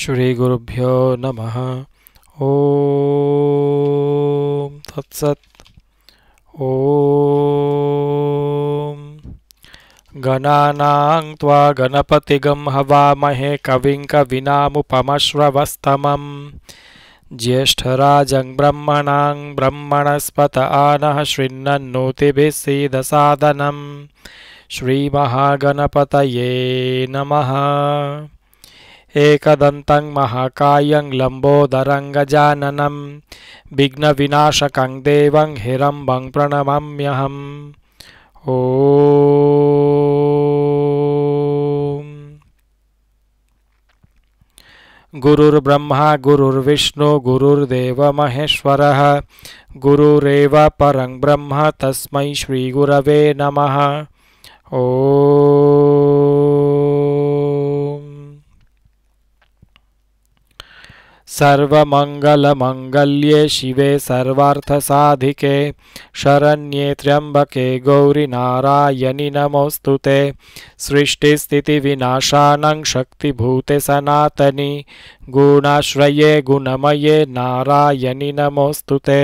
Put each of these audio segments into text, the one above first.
श्रीगुरुभ्यो नमः ॐ तत्सत् ॐ गणानां त्वा गणपतिगं हवामहे कविं कविनामुपमश्रवस्तमं ज्येष्ठराजं ब्रह्मणां ब्रह्मणस्पत आनः शृण्णन्नोतिभिः सीदसादनं श्रीमहागणपतये नमः एकदन्तं महाकायं लम्बोदरङ्गजाननं विघ्नविनाशकं देवं हिरम्बं प्रणमम्यहम ॐ गुरुर्ब्रह्मा गुरुर्विष्णु गुरुर्देव महेश्वरः गुरुरेव परं ब्रह्म तस्मै श्रीगुरवे नमः ॐ सर्वंगलमंगल्ये शिवे सर्वार्थसाधिके शरण्ये त्र्यम्बके गौरिनारायणि नमोऽस्तु ते सृष्टिस्थितिविनाशानं शक्तिभूते सनातनी गुणाश्रिए गुणमये नारायणी नमोऽस्तु ते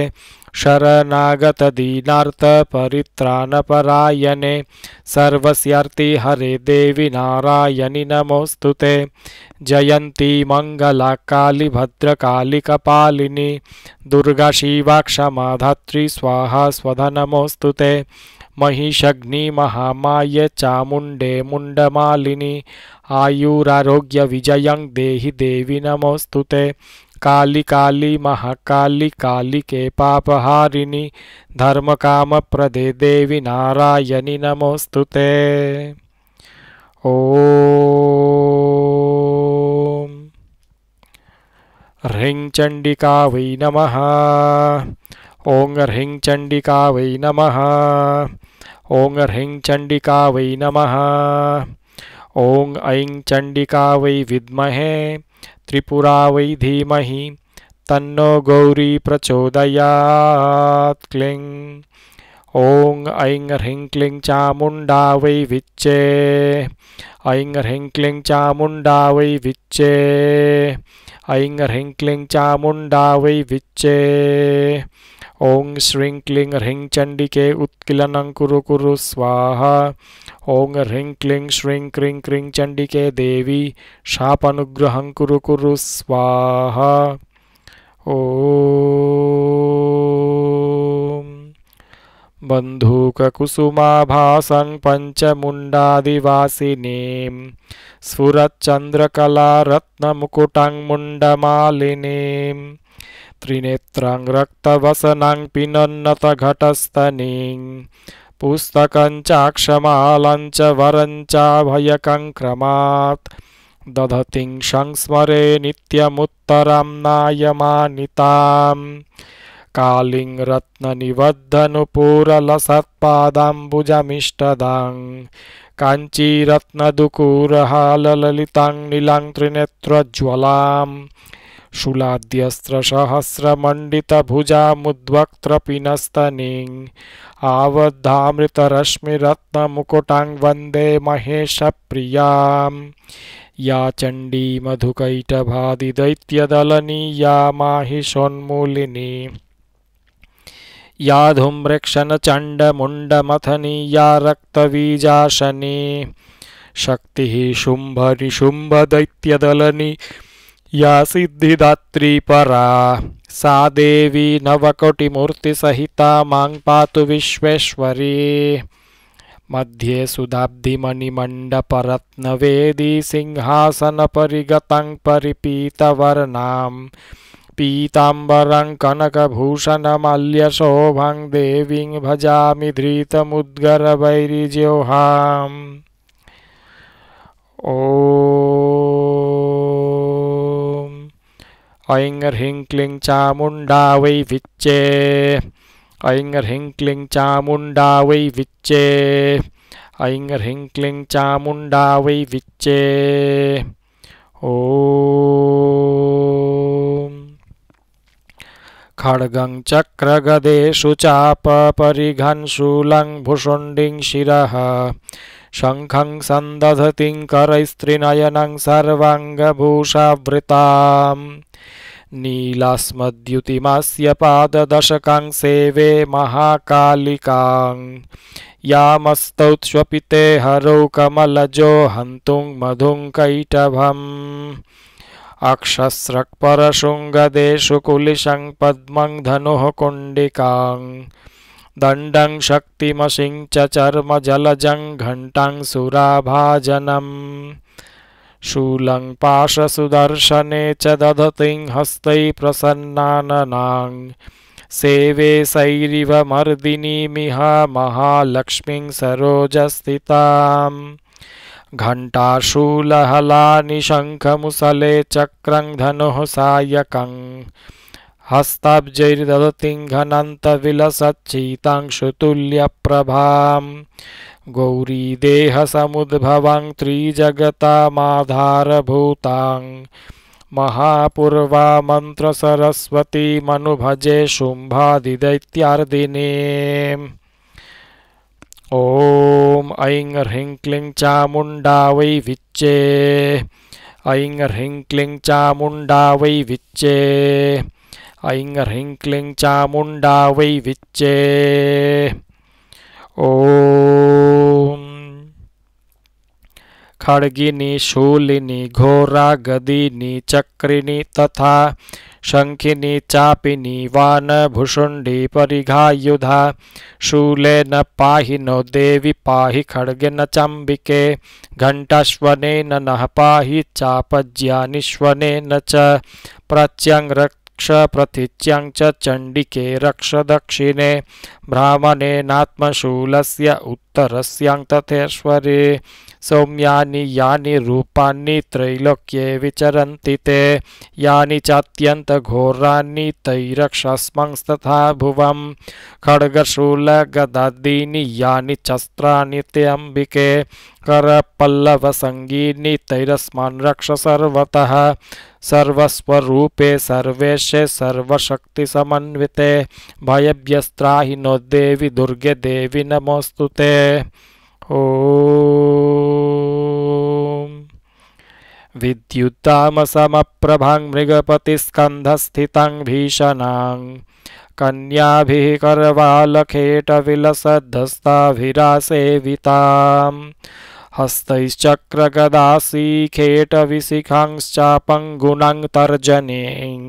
शरणागत दीनार्थ परित्राण परायणे सर्वस्यार्ति हरे देवी नारायणि नमोस्तुते जयंती मंगला काली भद्रकाली कपालिनी दुर्गा शिवा क्षमाधात्री स्वाहा स्वधा नमोस्तुते महिषग्नि महामाय चामुंडे मुंडमालिनी आयुरारोग्य विजयं देहि देवी नमोस्तुते काली काली महाकाली काली के पापहारिणी धर्म काम प्रदे देवी नारायणी नमोस्तुते ओ ह्रीं चंडिका वै नम ओं ह्रीं चंडिका वै नम ओं ह्रीं चंडिका वै नम ओं ऐं वै विमहे त्रिपुरा वै धीमह तन्नो गौरी प्रचोदयात् क्लिं ॐ ऐं ह्रीं क्लीं चामुण्डा वै विच्चे ऐं ह्रीं क्लीं चामुण्डा वै विच्चे ऐं ह्रीं क्लीं चामुण्डा वै विच्चे ॐ श्रीं क्रीं ह्रीं चण्डिके उत्किलनं कुरु कुरु स्वाहा ॐ ह्रीं क्लीं श्रीं क्रीं क्रीं चण्डिके देवी शापनुग्रहं कुरु कुरु स्वाहा ॐ बन्धूककुसुमाभासं पञ्चमुण्डादिवासिनीं मुण्डमालिनीम् त्रिनेत्रां रक्तवसनां पिनन्नतघटस्तनीं पुस्तकं चाक्षमालं च वरं चाभयकं क्रमात् दधतिं संस्मरे नित्यमुत्तरां नायमानिताम् कालिं रत्ननिबद्धनुपूरलसत्पादाम्बुजमिष्टदां काञ्चीरत्नदुकूरहालललितां नीलां त्रिनेत्रज्वलाम् शुलाद्यस्त्रसहस्रमण्डितभुजामुद्वक्त्रपिनस्तनीं आवद्धामृतरश्मिरत्नमुकुटां वन्दे महेशप्रियाम् या चण्डी मधुकैटभादिदैत्यदलनी या माहिषोन्मूलिनी या धूम्रेक्षणचण्डमुण्डमथनी या रक्तवीजाशनी शक्तिः शुम्भनिशुम्भदैत्यदलनी या सिद्धिदात्री परा सा देवी नवकोटिमूर्तिसहिता मां पातु विश्वेश्वरी मध्ये सुधाब्धिमणिमण्डपरत्नवेदी सिंहासनपरिगतं परिपीतवर्णां कनकभूषण मल्यशोभं देवीं भजामि वैरिज्योहां ओ ऐं क्लिं चामुण्डा वै विच्चे ऐङ्ग्रीङ्क्लिं चामुण्डा वै विच्चे ऐङ्ग्रीङ्क्लिं चामुण्डा वै विच्चे खड्गं चक्रगदेषु चापरिघन् भुषुण्डिं शिरः शङ्खं सन्दधतिं करैस्त्रिनयनं सर्वाङ्गभूषावृताम् नीलास्मद्युतिमस्य पाददशकां सेवे महाकालिकां यामस्तौत्स्वपिते हरौ कमलजो हन्तुं मधुं कैटभम् अक्षस्रक्परशृङ्गदेषु पद्मं धनुः कुण्डिकां दण्डं चर्म चर्मजलजं घण्टं सुराभाजनम शूलं पाशसुदर्शने च दधतिं हस्तै प्रसन्नाननां सेवे सैरिव मर्दिनीमिह महालक्ष्मीं सरोजस्थिताम् घण्टाशूलहलानिशङ्खमुसले चक्रं धनुः सायकम् हस्ताब्जैर्ददतिङ्घनन्तविलसच्चीतांशुतुल्यप्रभाम् गौरीदेहसमुद्भवां महापूर्वा महापूर्वामन्त्रसरस्वतीमनुभजे शुम्भादिदैत्यार्दिने ॐ ऐं ह्रीं क्लीं चामुण्डा वै विच्चे ऐं ह्रीं क्लीं चामुण्डा वै विच्चे ऐं ह्रीं क्लीं चामुण्डा वै विच्चे ॐ खड्गिनी शूलिनी घोरा गदिनी चक्रिणी तथा शंखिनी चापिनी वानभुषुण्डी परिघायुधा शूलेन पाहि नो देवि पाहि खड्गेन चाम्बिके न नः पाहि चापज्यानिश्वनेन च प्रत्यङ् रक्ष प्रतिच्यंच चंडिके रक्ष दक्षिणे से उत्तरस्यां तथेश्वरे सौम्यानि यानि रूपाणि त्रैलोक्ये विचरन्ति ते यानि चात्यन्तघोराणि तैरक्षस्मंस्तथा भुवं खड्गशूलगदादीनि यानि चस्त्राणि ते अम्बिके करपल्लवसङ्गीनि तैरस्मान् रक्ष सर्वतः सर्वस्वरूपे सर्वेशे सर्वशक्तिसमन्विते नो देवि दुर्गे देवि नमोऽस्तु ते ॐ विद्युत्तामसमप्रभां मृगपतिस्कन्धस्थितां भीषणां कन्याभिः करवालखेटविलसद्धस्ताभिरासेवितां हस्तैश्चक्रगदासीखेटविशिखांश्चापङ्गुणां तर्जनीं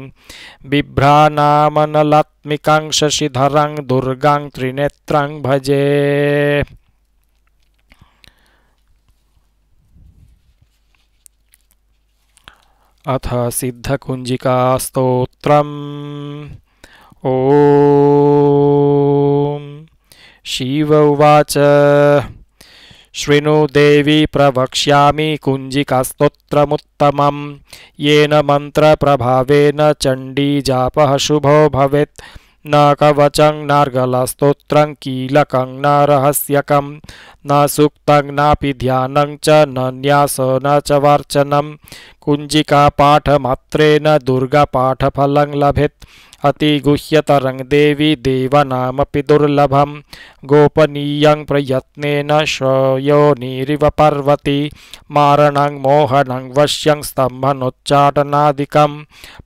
बिभ्रानामनलात्मिकां शशिधरां दुर्गा त्रिनेत्रां भजे अथ सिद्धकुंजिकास्त्र ओ शिव उवाच शृणु देवी प्रवक्ष्यामि कुञ्जिकास्तोत्रमुत्तमं येन मन्त्रप्रभावेन चण्डीजापः शुभो भवेत् न कवचं नार्गलस्तोत्रं कीलकं न रहस्यकं न सूक्तं नापि ध्यानं च न न्यास न च वार्चनं कुञ्जिकापाठमात्रेण दुर्गापाठफलं लभेत् अतिगुह्यतरङ्गदेवी देवनामपि दुर्लभं गोपनीयं प्रयत्नेन पर्वती मारणं मोहनं वश्यं स्तम्भनोच्चाटनादिकं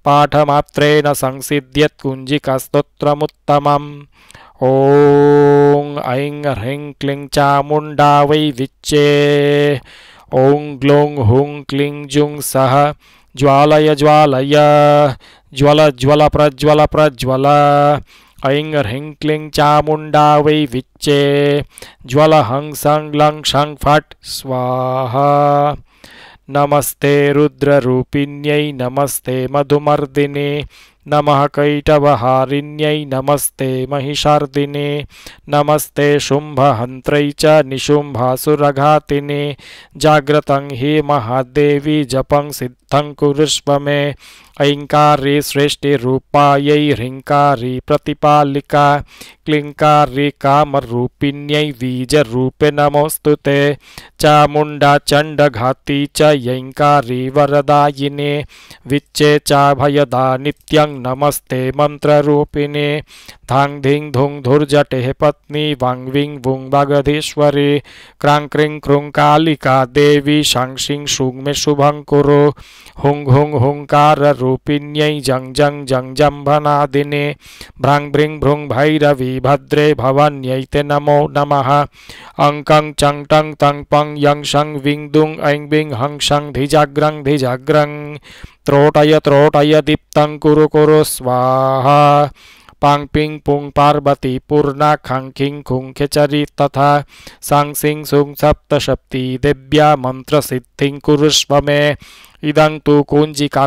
पाठमात्रेण संसिध्यत् कुञ्जिकस्तोत्रमुत्तमम् ॐ ऐं ह्रीं क्लीं चामुण्डा वैविच्चे ॐ ग्लूं हुं क्लीं जुं सः ज्वालय ज्वालय ज्वाला ज्वाला प्रज्वाला प्रज्वाला ऐंग ह्रीं चामुंडा वै विच्चे ज्वाला हं सं लं शं फट स्वाहा नमस्ते रुद्र रूपिण्यै नमस्ते मधुमर्दिने नम कैटवहारिण्य नमस्ते महिषार्दिने नमस्ते शुंभ च निशुंभासुरघाति जाग्रत हि महादेवी जपं सिद्धं कुरस्व मे ऐंकारी श्रेष्ठिरूपायै ह्रिङ्कारि प्रतिपालिका क्लिङ्कारि कामरूपिण्यै बीजरूपे नमोस्तु ते चामुण्डा चंड घाती यैङ्कारि वरदाइने विच्चे चाभयदा नित्यं नमस्ते मन्त्ररूपिणे धांग धिंग धुंग धुर्जटे पत्नी वांग विंग वुंग बागधेश्वरी क्रां क्रिं क्रुं कालिका देवी शं शिं शुंग में शुभं कुरु हुंग हुंग हुंकार रूपिण्यै जंग जंग जंग जम्भनादिने भ्रां भ्रिं भ्रुं भैरवी भद्रे भवन्यै ते नमो नमः अंकं चंग टंग तंग पंग यं शं विं दुं ऐं बिं हं शं धिजाग्रं धिजाग्रं त्रोटय त्रोटय दीप्तं कुरु कुरु स्वाहा पांग पिंग पुंग पार्वती पूर्णा खंग खिंग खुंग खेचरी तथा सांग सिंग सुंग सप्त शक्ति दिव्या मंत्र सिद्धि कुरुष्व मे इदं तु कुंजिका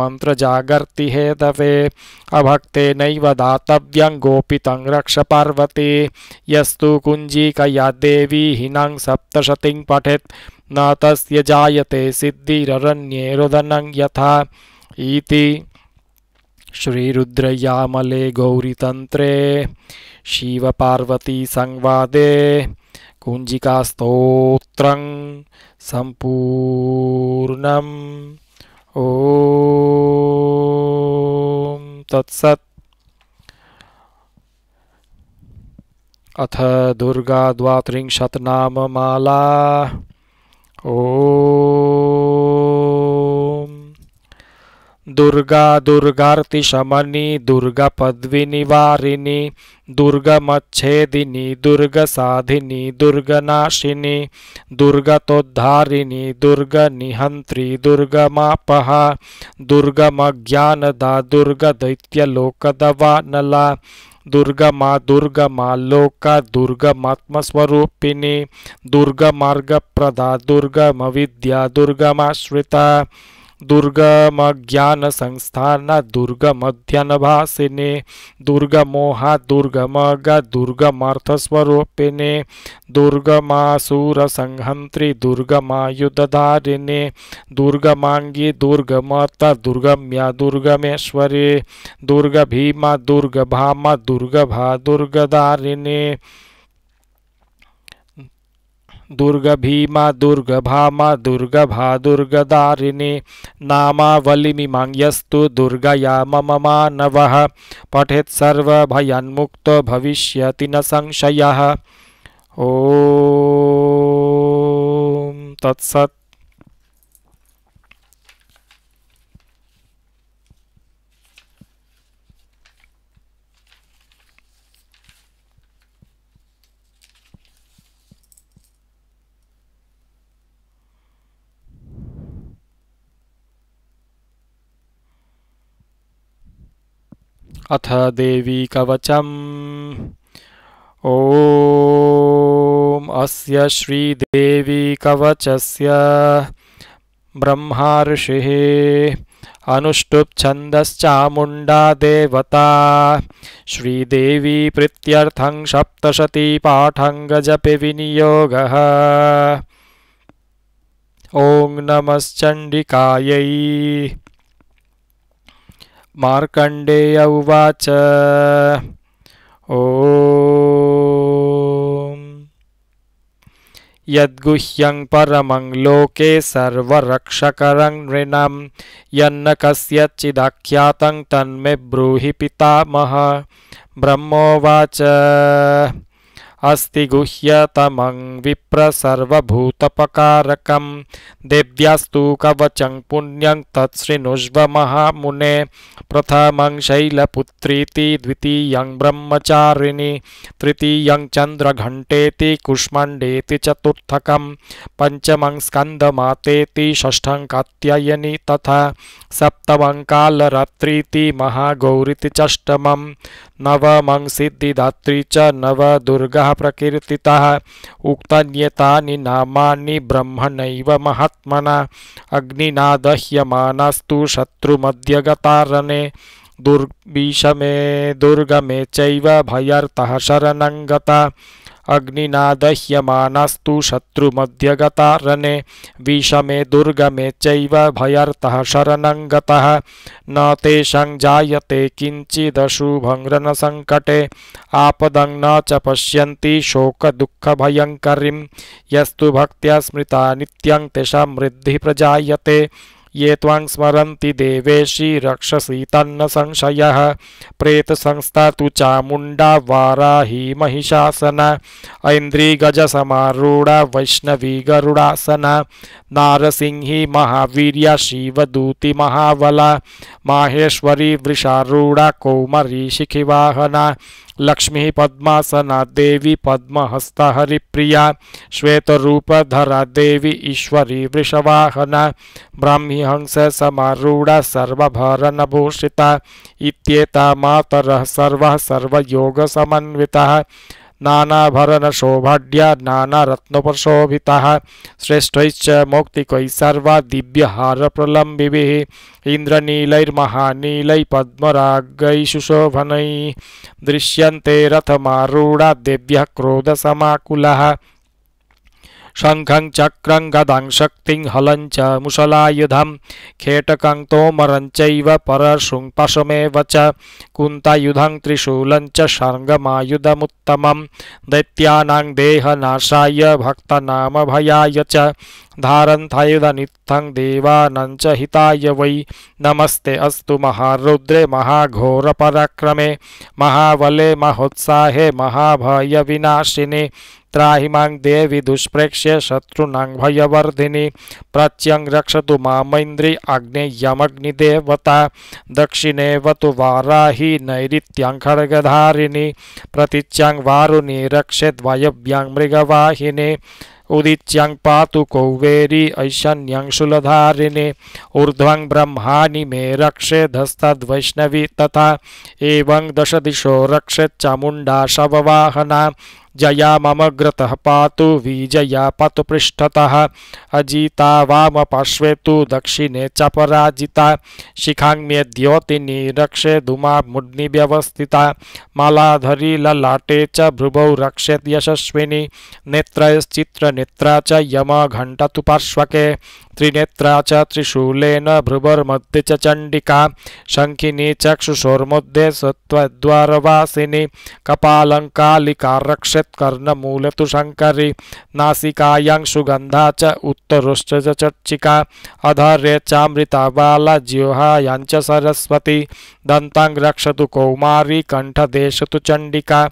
मंत्र जागर्ति हेतवे अभक्ते नैव दातव्यं गोपितं रक्ष पार्वती यस्तु कुंजिकया देवी हिनां सप्तशतिं पठेत् न तस्य जायते सिद्धिरण्ये रुदनं यथा इति श्रीरुद्रयामले गौरीतंत्रे गौरीतन्त्रे संवादे कुंजिकास्त्र संपूर्ण ओ तत्सत् अथ दुर्गा माला ओ दुर्गा दुर्गार्तिशमनि दुर्गापद्विनिवारिणि दुर्गमच्छेदिनी दुर्गसाधिनि दुर्गनाशिनि दुर्गतोद्धारिणि दुर्गनिहन्त्री दुर्गमापहा दुर्गमज्ञानदा दुर्गा नला दुर्गमा दुर्गमा लोका दुर्गमात्मस्वरूपिणी दुर्गमार्गप्रदा दुर्गमविद्या दुर्गमाश्रिता दुर्गमज्ञानसंस्थान दुर्गमध्यनभासिने दुर्गमोहा दुर्गमघ दुर्गमार्थस्वरूपिणि दुर्गमासूरसंहन्त्री दुर्गमायुधारिणे दुर्गमाङ्गी दुर्ग दुर्गम्या दुर्गमेश्वरी दुर्गभीमा दुर्गभामा दुर्गभा दुर्गधारिणे दुर्ग भीमा दुर्ग भामा दुर्ग भा दुर्ग दारिणी नामावलिमिमाङ्यस्तु दुर्गया मम मानवः पठेत् सर्वभयान्मुक्तो भविष्यति न संशय ओ तत्सत् अथ देवी कवचम् ॐ अस्य श्रीदेवी कवचस्य ब्रह्मार्षिः मुंडा देवता श्रीदेवी प्रीत्यर्थं सप्तशतीपाठङ्गजपि विनियोगः ॐ नमश्चंडिकाई मार्कण्डेय उवाच ॐ यद्गुह्यं परमं लोके सर्वरक्षकरं नृणं यन्न कस्यचिदाख्यातं तन्मे ब्रूहि पितामह ब्रह्मोवाच अस्ति विप्र विप्रसर्वभूतपकारकं दिव्यास्तु कवचं पुण्य तत्सृणुष्व महामुने प्रथमं शैलपुत्रीति द्वितीय ब्रह्मचारिणी तृतीय चंद्रघंटेति कुष्मण्डेति चतुर्थक पंचम स्कंदमाते षष्ठं कायनी तथा सप्तम कालरात्रीति महागौरी चष्टम नवमं सिद्धिदात्री च नवदुर्गः प्रकीर्तितः उक्तन्यतानि नामानि ब्रह्मणैव महात्मना अग्निना दह्यमस्तु दह्यमानास्तु शत्रुमध्यगतारणे मे दुर्ग मे भयर्तः शरण गता अग्निना दह्यमानस्तु शत्रुमध्यगता रने विषमे दुर्गमे चैव भयर्तः शरणं गतः न तेषां जायते किञ्चिदशुभङ्गनसङ्कटे आपदं न च पश्यन्ति शोकदुःखभयङ्करीं यस्तु भक्त्या स्मृता नित्यं तेषां वृद्धिः प्रजायते ये त्वां स्मरन्ति देवेशि रक्षसि तन्न संशयः प्रेतसंस्था तु चामुण्डा वाराही महिषासन ऐन्द्रीगजसमारूढा वैष्णवी गरुडासन नारसिंही महावीर्या शिवदूति महाबला माहेश्वरी वृषारूढा कौमरी शिखिवाहना लक्ष्मी पद्मासना देवी पद्महस्त हरिप्रिया श्वेतरूपधरा देवी ईश्वरी वृषवाहना ब्राह्मी हंस समारूढ़ भूषिता इत्येता सर्व सर्वः सर्वयोगसमन्वितः नानाभरण शोभाढ्य नानारत्नोपशोभिता श्रेष्ठैश्च मौक्तिकै सर्वा दिव्यहार प्रलम्बिभिः इंद्रनील पद्मरागैशुशोभनैः दृश्यन्ते रथमारूढा देव्यः क्रोधसमाकुलः शङ्खं चक्रं गदं शक्तिं हलं च मुषलायुधं खेटकं तोमरं चैव परशुं पशुमेव च कुन्तयुधं त्रिशूलं च शर्गमायुधमुत्तमं दैत्यानां देहनाशाय भक्तनामभयाय च धारन्थायुधनित्थं देवानं च हिताय वै नमस्ते अस्तु महारुद्रे महाघोरपराक्रमे महाबले महोत्साहे महाभयविनाशिने त्राहिमां देवि दुष्प्रेक्ष्य शत्रूनां भयवर्धिनी प्रत्यं रक्षतु मामैन्द्रि आग्नेयमग्निदेवता दक्षिणेव तु वाराही नैरित्यं प्रतिच्यं वारुणी वारुणि रक्षेद्वायव्यां मृगवाहिनी उदिच्यं पातु कौवेरी ऐशन्यं शूलधारिणे ऊर्ध्वं ब्रह्माणि मे रक्षेधस्तद्वैष्णवी तथा एवं दश दशदिशो रक्षेच्चामुण्डा शववाहना जया मम ग्रतः पातु विजया पतु पृष्ठतः अजिता वाम पार्श्वे तो दक्षिणे च पराजिता शिखाङ्म्ये द्योतिनी रक्षे धुमा मुड्नि व्यवस्थिता मालाधरी ललाटे च भ्रुवौ रक्षेत् यशस्विनी नेत्रैश्चित्रनेत्रा च यम घंटत पार्श्वके त्रिनेत्रा च त्रिशूलेन भ्रुवर्मध्ये च चण्डिका शङ्खिनी चक्षुषोर्मध्ये सत्त्वद्वारवासिनी कपालङ्कालिका रक्षत्कर्णमूलतु शङ्करी नासिकायां सुगन्धा च उत्तरुश्च चर्चिका अधर्ये चामृता बाला ज्योहायां सरस्वती दन्तां रक्षतु कौमारी कण्ठदेशतु चण्डिका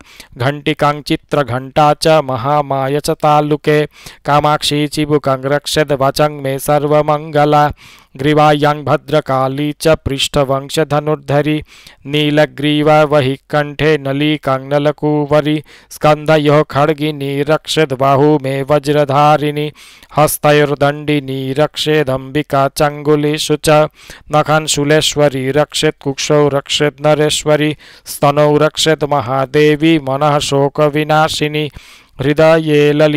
घण्टिकां चित्रघण्टा च महामाय च तालुके कामाक्षी चिबुकं रक्षद् वचं मे स सर्वमङ्गला ग्रीवायांग भद्रकाली च धनुर्धरी नीलग्रीव वहि कंठे नलिकाङ्गलकुवरी स्कन्धयोः खड्गिनी मे वज्रधारिणी हस्तुर्दंडिनी रक्षेदंबिका चङ्गुलीषु च नखन्शूलेश्वरी रक्षेत् कुक्षौ रक्षेत् नरेश्वरी स्तनौ रक्षेत् महादेवी मनः विनाशिनी हृदये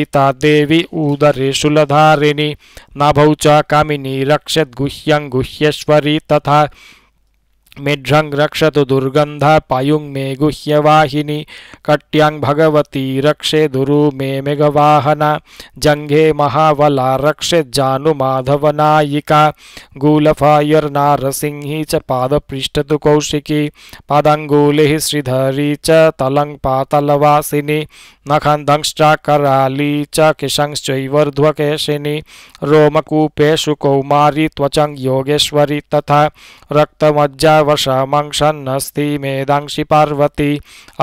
देवी उदरेषु शूलधारिणी नभौ च कामिनी रक्षद्गुह्यं गुह्येश्वरी तथा मिढ्रं रक्षत दुर्गन्धा पायुंग मे गुह्यवाहिनी कट्यांग भगवती रक्षे दुरु मे मेघवाहना जंघे महावला रक्षे नार सिंह च तो कौशिकी पादाङ्गूलिः श्रीधरी च तलंग पातलवासिनी नखन्दंश्चाकराली च किशंश्चैवर्ध्वकेशिनी रोमकूपेषु कौमारी त्वचं योगेश्वरी तथा रक्तमज्जा वशमंशन्नस्ति मेदांशि पार्वती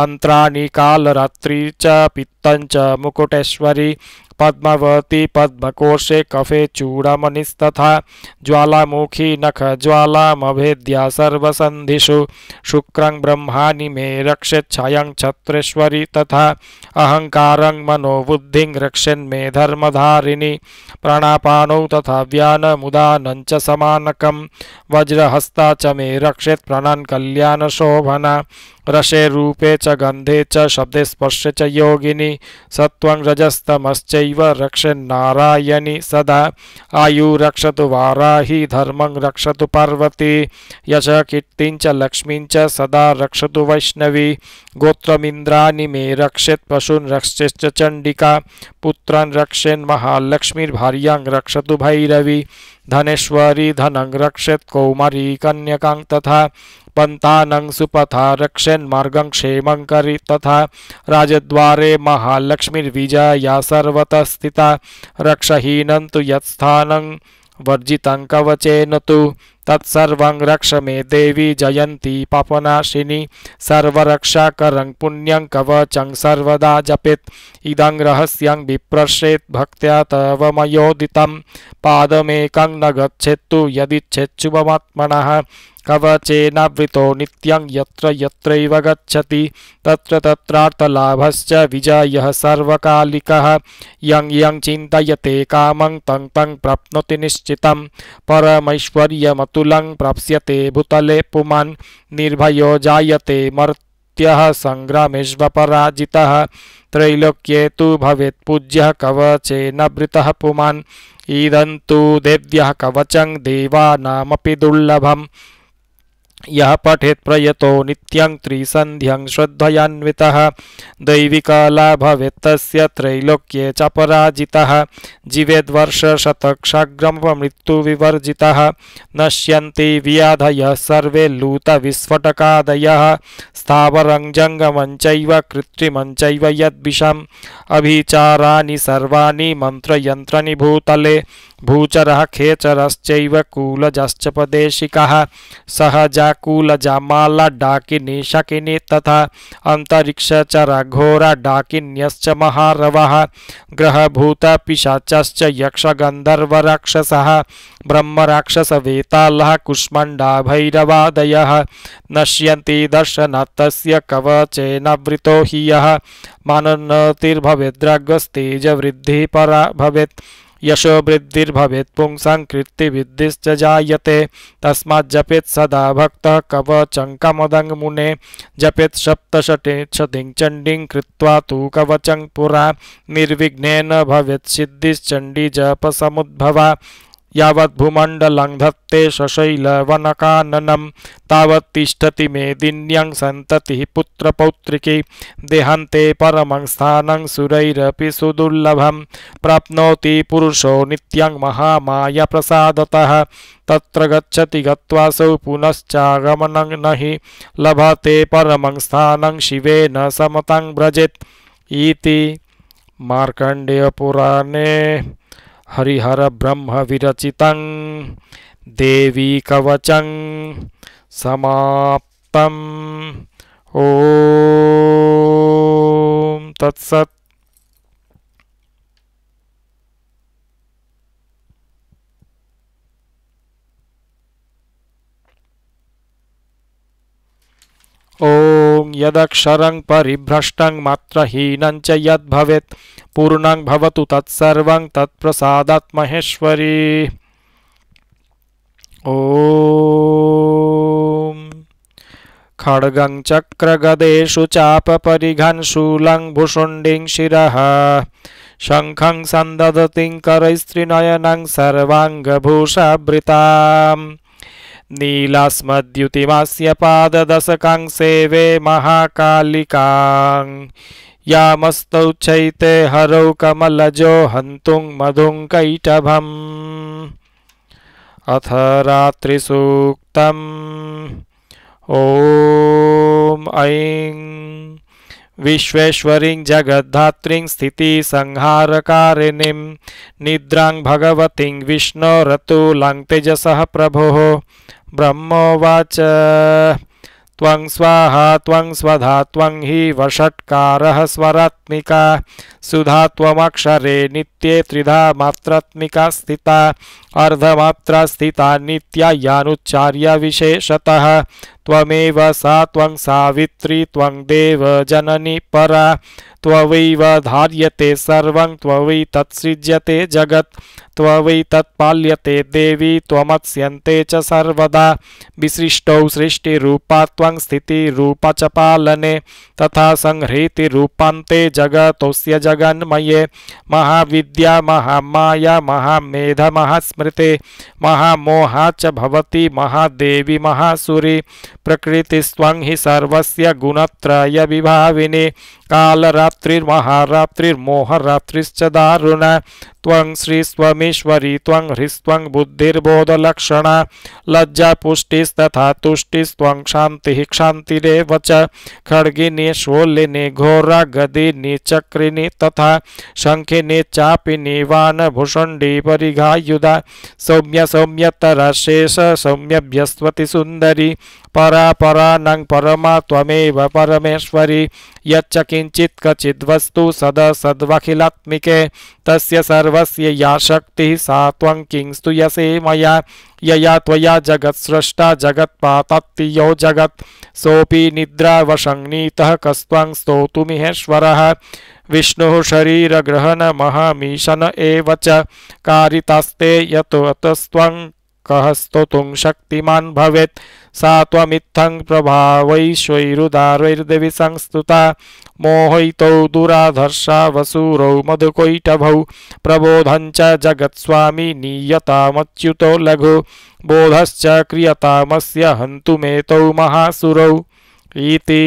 अन्त्राणि कालरात्रि च पित्तञ्च मुकुटेश्वरी पद्मवती पद्मकोशे कफे चूड़मनिस्तथा ज्वालामुखी नख ज्वालामभेद्या सर्वसन्धिषु शुक्रं ब्रह्माणि मे रक्षच्छायं छत्रेश्वरी तथा अहंकार मनोबुद्धिं रक्षन्मे धर्मधारिणि प्राणापानौ तथा व्यानमुदानं च समानकं वज्रहस्ता च मे रक्षेत् प्रणन्कल्याणशोभना रसे रूपे च गन्धे च शब्दे स्पर्शे च योगिनी सत्त्वं रजस्तमश्च रक्ष नारायणी सदा आयु रक्ष वाराही धर्म रक्ष पार्वती यश कीर्ति लक्ष्मी सदा रक्ष वैष्णवी गोत्रींद्रा मे रक्षेत् पशून् रक्षेश्च चंडिका पुत्रन रक्षेन् महालक्ष्मीर्भार्यां रक्ष भैरवी धनेश्वरी धनं रक्षेत कौमारी कन्या तथा पन्तानं सुपथा रक्षन् मार्गं क्षेमं करि तथा राजद्वारे महालक्ष्मीर्विजया सर्वतः स्थिता रक्षहीनं तु यत्स्थानं वर्जितं कवचेन तु तत्सर्व रक्ष मे देवी जयंती पपनाशिनी सर्वरक्षा करं पुण्यं कवचं सर्वदा जपेत् इदं रहस्यं विप्रश्येत् भक्त्या तवमयोदितं पादमेकं न गच्छेत्तु यदिच्छेच्छुभमात्मनः कवचेनावृतो नित्यं यत्र यत्रैव गच्छति तत्र तत्रार्थलाभश्च विजयः सर्वकालिकः यं यं चिन्तयते कामं तं तं प्राप्नोति निश्चितं परमैश्वर्यमतु तुलंग प्राप्स्यते भूतले पुमान निर्भयो जायते मर्त्यः सङ्ग्रामेष्वपराजितः त्रैलोक्ये तु भवेत् पूज्यः कवचेनवृतः पुमान् ईदन्तु देव्यः कवचं देवानामपि दुर्लभम् यः पठेत् प्रयतो नित्यं त्रिसन्ध्यं श्रद्धयान्वितः दैविकलाभवेत्तस्य त्रैलोक्ये च पराजितः जीवेद्वर्षशतक्षाग्रममृत्युविवर्जितः नश्यन्ति व्याधयः सर्वे लूतविस्फोटकादयः स्थावरं जङ्गमं चैव कृत्रिमं चैव यद्विषम् अभिचाराणि सर्वाणि मन्त्रयन्त्राणि भूतले भूचरः खेचरश्चैव कूलजश्च प्रदेशिकः सहजा व्याकुल जामाला डाकिनीशकिनि तथा अंतरिक्ष च रघोर डाकिन्यश्च महारवः ग्रहभूतपिशाचश्च यक्षगन्धर्वराक्षसः ब्रह्मराक्षसवेतालः कुष्मण्डाभैरवादयः नश्यन्ति दर्शनतस्य कवचेनावृतो हि यः मानोन्नतिर्भवेद्रगस्तेजवृद्धिपरा भवेत् यशो वृद्धिर्भवेत् विद्धिश्च जायते तस्मात् जपेत सदा भक्तः मुने जपेत सप्तषटी शतिं चंडी कृत्वा तू कवचंग पुरा निर्विघ्नेन भवेत् जप समुद्भवा यावद्भुमण्डलं धत्ते शशैलवनकाननं तावत्तिष्ठति मेदिन्यं सतति पुत्रपौत्रिकी देहान्ते परमं स्थानं सुरैरपि सुदुर्लभं प्राप्नोति पुरुषो नित्यं महामायप्रसादतः तत्र गच्छति गत्वासौ पुनश्चागमनं न लभते परमं स्थानं शिवेन समतं व्रजेत् इति मार्कण्डेयपुराणे Hari Hara Brahma Viracitan Devi Kavacang Samaptam Om Tatsat ॐ यदक्षरं परिभ्रष्टं मात्रहीनं च यद्भवेत् पूर्णं भवतु तत्सर्वं तत्प्रसादात्महेश्वरी ॐ खड्गं चक्रगदेषु चापपरिघन्शूलं शूलं भुषुण्डिं शिरः शङ्खं करैस्त्रिनयनं सर्वाङ्गभूषावृताम् नीलास्मद्युतिमास्य पाददशकां सेवे महाकालिकां यामस्तौ चैते हरौ कमलजो हन्तुं मधुं कैटभम् अथ रात्रिसूक्तम् ॐ ऐं विश्वेश्वरीं जगद्धात्रीं स्थितिसंहारकारिणीं निद्रां भगवतीं विष्णोरतुलां तेजसः प्रभोः ब्रह्मोवाच त्वं स्वाहा त्वं स्वधा त्वं हि वषट्कारः स्वरात्मिका सुधा त्वमक्षरे नित्ये त्रिधा मात्रात्मिका स्थिता अर्धमात्रा स्थिता नित्या यानुच्चार्य विशेषतः त्वमेव सा त्वं सावित्री त्वं देवजननी परा त्ववैव धार्यते सर्वं त्ववै तत्सृज्यते जगत् त्ववै तत्पाल्यते देवी त्वमत्स्यन्ते च सर्वदा विसृष्टौ सृष्टिरूपा त्वं स्थितिरूपा च पालने तथा संहृतिरूपान्ते जगतोऽस्य जगन्मये महाविद्या महामाया महामेध महास्मृते महामोहा च भवति महादेवी महासुरी प्रकृतिस्वि हि सर्वस्य गुणत्रय विभाविने कालरात्रिर्महारात्रिर्मोहरात्रिश्च दारुण त्वं श्रीस्वमीश्वरी बुद्धिर्बोधलक्षण ह्रीस्त्वं बुद्धिर्बोधलक्षणा लज्जा पुष्टिस्तथा तुष्टिस्व क्षान्तिः क्षान्तिरेव खड़गिनी शोलिनी घोरा घोरागदिनी चक्रिनी तथा शंखिनी चापिनी वानभूषण्डी परिघायुधा सौम्य सौम्यतरा शेष सौम्यभ्यस्वति सुंदरी परा परानं परमा परमेश्वरी यच्च किञ्चित् क्वचिद्वस्तु सद सद्वखिलात्मिके तस्य सर्व तवस्य या शक्ति सात्वं किंस्तु यसे मया यया त्वया जगत्स्रष्टा जगत्पातत्तियो जगत् सोऽपि निद्रावशङ्नीतः कस्त्वं स्तोतुमिहेश्वरः विष्णुः शरीरग्रहणमहमीशन एव च कारितास्ते यतोतस्त्वं कः स्तोतुं शक्तिमान् भवेत् सा त्वमित्थं संस्तुता मोहयितौ दुराधर्षा वसूरौ मधुकैटभौ प्रबोधञ्च जगत्स्वामी मच्युत लघु बोधश्च क्रियतामस्य हन्तुमेतौ महासुरौ इति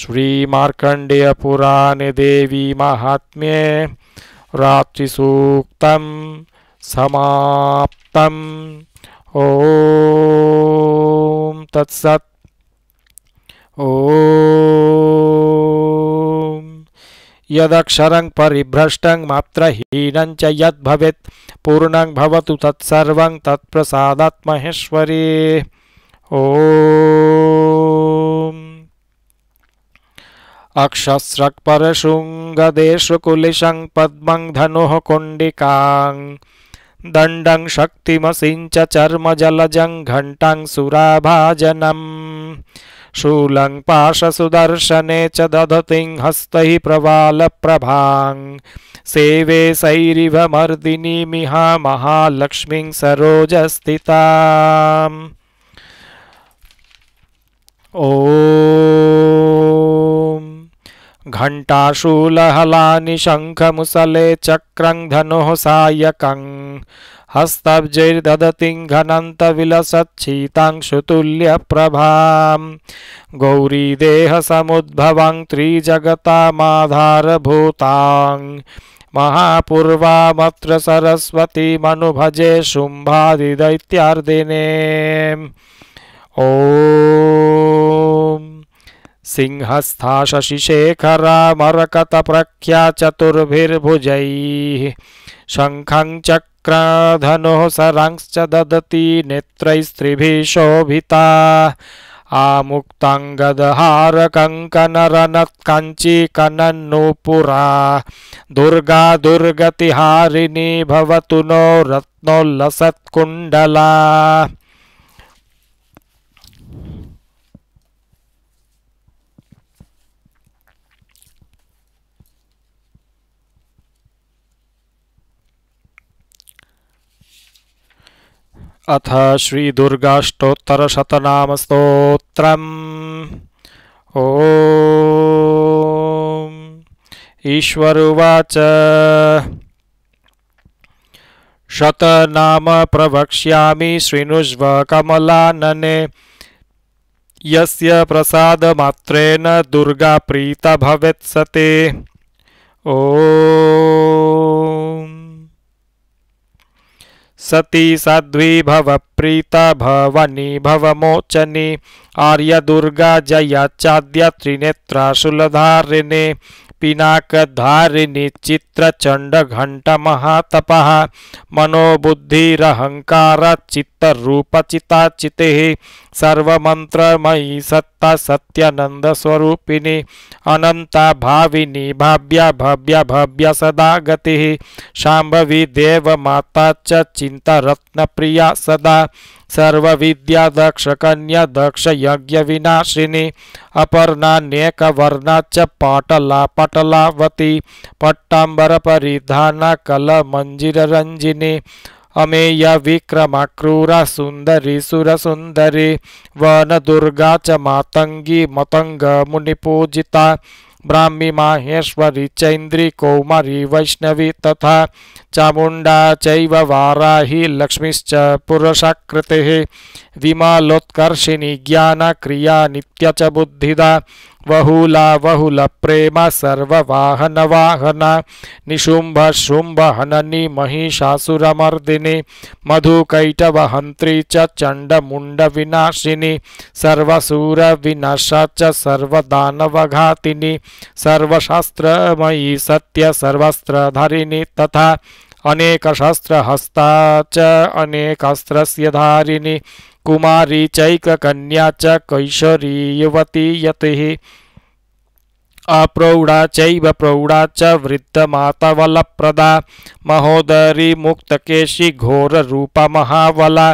श्रीमार्कण्डेयपुराणे देवी माहात्म्ये रात्रिसूक्तं समाप्तम् ॐ ॐ तत्सत् यदक्षरं च यद्भवेत् पूर्णं भवतु तत्सर्वं तत्प्रसादात्महेश्वरी ॐ अक्षस्रक्परशृङ्गदेशकुलिशं पद्मं धनुः कुण्डिकाङ् दण्डं शक्तिमसिञ्च चर्मजलजं घण्टं सुराभाजनम् शूलं पाशसुदर्शने च दधतिं प्रवाल प्रवालप्रभां सेवे सैरिव मर्दिनीमिहा महालक्ष्मीं सरोजस्थिताम् ओ मुसले चक्रं सायक सायकं हस्तब्जैर्ददतिं घनन्तविलसच्छीतांशुतुल्यप्रभां गौरीदेहसमुद्भवां त्रिजगतामाधारभूतां महापूर्वामत्र भजे शुंभादिदैत्यादिने ओ सिंहस्था शशिशेखरामरकतप्रख्या चतुर्भिर्भुजैः शङ्खं चक्राधनुः सरंश्च ददति नेत्रैस्त्रिभिः शोभिता दुर्गा दुर्गतिहारिणी भवतु नो रत्नोल्लसत्कुण्डला अथ श्री ओ ईश्वर उवाच शतनाम प्रवक्ष्यामि शृणुष्व कमलानने यस्य मात्रेन दुर्गा प्रीता भवेत् सते सती सद्वी भव प्रीता भवनी मोचनी आर्य दुर्गा जया चाद्य त्रिनेत्रा शूलधारिणी महातप मनोबुद्धिहंकार मनोबुद्धिरहङ्कारचित् चित्तरूपचिता चिते सत्ता सत्यनन्दस्वरूपिणि अनन्ता भाविनी भाव्या भव्या भव्या सदा गतिः शाम्भवी देवमाता च प्रिया सदा सर्वविद्या दक्षकन्या दक्षयज्ञविनाशिनी अपर्णान्यकवर्णा च पाटला पटलावती पट्टाम्बरपरिधाना अमेय विक्रमक्रूर सुरसुंदरी वन दुर्गा च मतंग मुनिपूजिता ब्राह्मी माहेश्वरी चैंद्री कौमारी वैष्णवी तथा चामुंडा चैव वाराही लक्ष्मीश्च विमलोत्कर्षिणी ज्ञान ज्ञानक्रिया नित्य च बुद्धिदा वहुला वहुल प्रेम सर्ववाहन वाहन निशुंभ शुंभ हननी महिषासुरमर्दिनी मधुकैटवहन्त्री चंड मुंड विनाशिनी सर्वसूर विनश च सर्वशास्त्रमयी सत्य सर्वस्त्रधरिणी तथा अनेकशस्त्रहस्ता च अनेकस्त्रस्य धारिणी कुमारी कन्या च कैशरी युवती यति अप्रौढा चैव प्रौढा च प्रदा महोदरी मुक्तकेशी महावला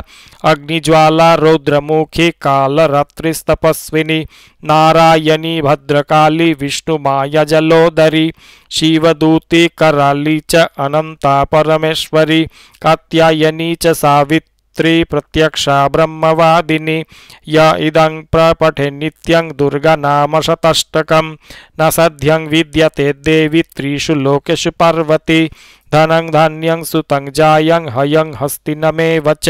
अग्निज्वाला रौद्रमुखी कालरात्रिस्तपस्विनी नारायणी भद्रकाली जलोदरी शिवदूती कराली च अनंता परमेश्वरी कात्यायनी च सावित्री त्रिप्रत्यक्षा ब्रह्मवादिनी य इदं प्रपठे नित्यं दुर्गानामशतष्टकं न सध्यं विद्यते देवी त्रिषु लोकेषु पार्वती धनं धान्यं सुतं जायं हयं हस्तिनमेव च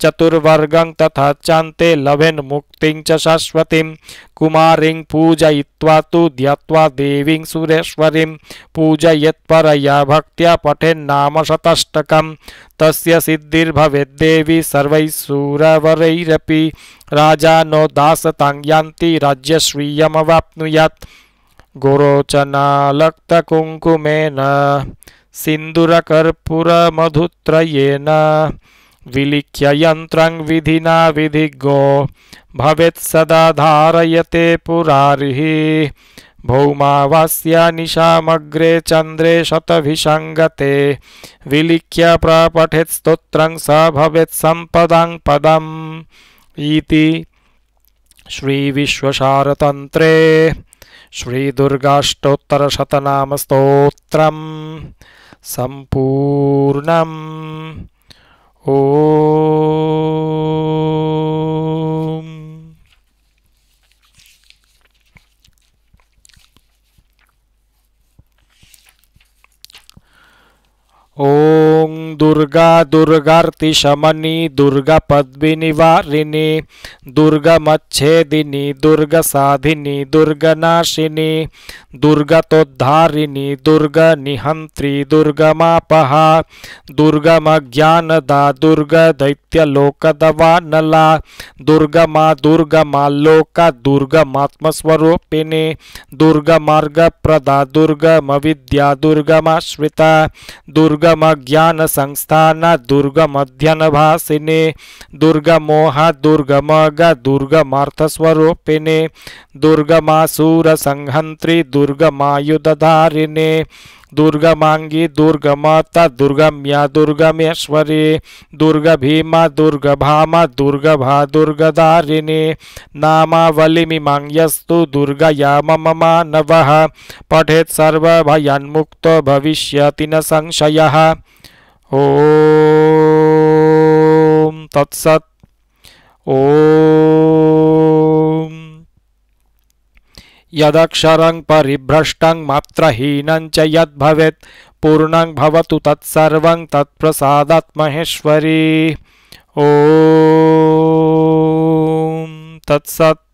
चतुर्वर्गं तथा चान्ते लभेन् मुक्तिं च शाश्वतीं कुमारीं पूजयित्वा तु ध्यात्वा देवीं सुरेश्वरीं पूजयत्परया भक्त्या पठेन्नाम शतष्टकं तस्य सिद्धिर्भवेद्देवी सर्वैः सूरवरैरपि राजा नो दासतां यान्ति राज्यश्रियमवाप्नुयात् गोरोचनालक्तकुङ्कुमेन सिन्दुरकर्पूरमधुत्रयेण विलिख्य यन्त्रं विधिना विधि भवेत् सदा धारयते पुरारिः निशामग्रे चन्द्रे शतभिषङ्गते विलिख्य स्तोत्रं स भवेत् पदम् इति श्रीविश्वसारतन्त्रे श्रीदुर्गाष्टोत्तरशतनामस्तोत्रम् सम्पूर्णम् ॐ ॐ दुर्गा दुर्गार्तिशमनि दुर्गपद्मिनिवारिणि दुर्गमच्छेदिनि दुर्गसाधिनि दुर्गनाशिनि दुर्गतोद्धारिणि दुर्गनिहन्त्रि दुर्गमापहा दुर्गमज्ञानदा दुर्गदैत्यलोकदवानला दुर्गमा दुर्गमाल्लोक दुर्गमात्मस्वरूपिणि दुर्गमार्गप्रदा दुर्गमविद्या दुर्गमाश्रिता दुर्ग दुर्गम ज्ञान संस्थान दुर्गम अध्ययन भाषिने दुर्गमोह दुर्गम दुर्गमार्थ स्वरूपिणे दुर्गमासुर संहंत्री दुर्गमायुधारिणे दुर्गा मांगी दुर्गा माता दुर्गा म्या दुर्गा मेश्वरी दुर्गा भीमा दुर्गा भामा दुर्गा भा दुर्गा दारिणी नामावलिमि मांग्यस्तु दुर्गा या मम मानव पठेत भयान्मुक्त भविष्यति न संशय ओ तत्सत् ओम यदक्षर परिभ्रष्टं मात्रहीनं चवे यद्भवेत् पूर्णं भवतु तत्सर्वं तत्प्रसादात्महेश्वरी ॐ तत्सत्